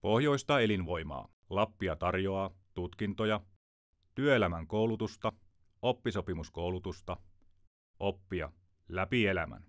Pohjoista elinvoimaa. Lappia tarjoaa tutkintoja, työelämän koulutusta, oppisopimuskoulutusta, oppia läpi elämän.